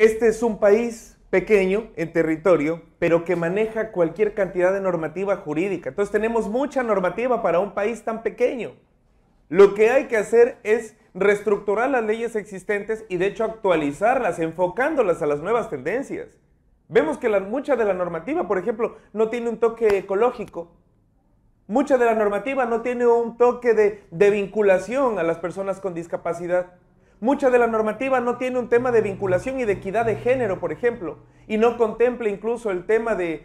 Este es un país pequeño en territorio, pero que maneja cualquier cantidad de normativa jurídica. Entonces tenemos mucha normativa para un país tan pequeño. Lo que hay que hacer es reestructurar las leyes existentes y de hecho actualizarlas, enfocándolas a las nuevas tendencias. Vemos que mucha de la normativa, por ejemplo, no tiene un toque ecológico. Mucha de la normativa no tiene un toque de, de vinculación a las personas con discapacidad. Mucha de la normativa no tiene un tema de vinculación y de equidad de género, por ejemplo, y no contempla incluso el tema de,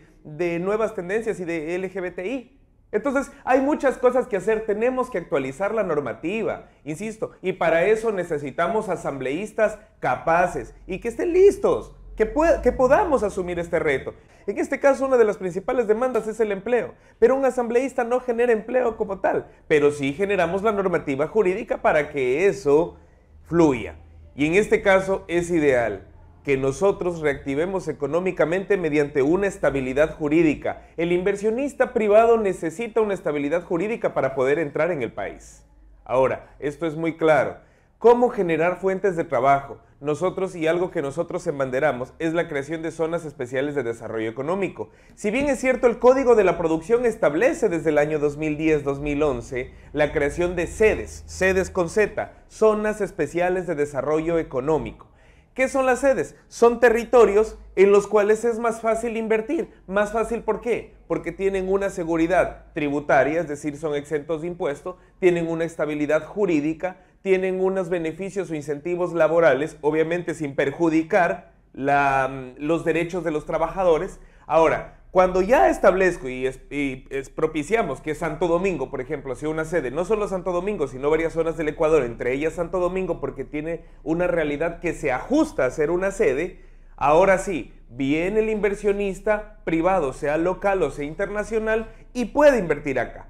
nuevas tendencias y de LGBTI. Entonces, hay muchas cosas que hacer, tenemos que actualizar la normativa, insisto, y para eso necesitamos asambleístas capaces y que estén listos, que, que, podamos asumir este reto. En este caso, una de las principales demandas es el empleo, pero un asambleísta no genera empleo como tal, pero sí generamos la normativa jurídica para que eso fluya. Y en este caso es ideal que nosotros reactivemos económicamente mediante una estabilidad jurídica. El inversionista privado necesita una estabilidad jurídica para poder entrar en el país. Ahora, esto es muy claro cómo generar fuentes de trabajo. Nosotros y algo que nosotros embanderamos es la creación de zonas especiales de desarrollo económico. Si bien es cierto el Código de la Producción establece desde el año 2010-2011 la creación de sedes, sedes con Z, zonas especiales de desarrollo económico. ¿Qué son las sedes? Son territorios en los cuales es más fácil invertir. Más fácil, ¿por qué? Porque tienen una seguridad tributaria, es decir, son exentos de impuesto, tienen una estabilidad jurídica, tienen unos beneficios o incentivos laborales, obviamente sin perjudicar la, mm, los derechos de los trabajadores. Ahora, cuando ya establezco y, propiciamos que Santo Domingo, por ejemplo, sea una sede, no solo Santo Domingo, sino varias zonas del Ecuador, entre ellas Santo Domingo, porque tiene una realidad que se ajusta a ser una sede, ahora sí, viene el inversionista privado, sea local o sea internacional, y puede invertir acá.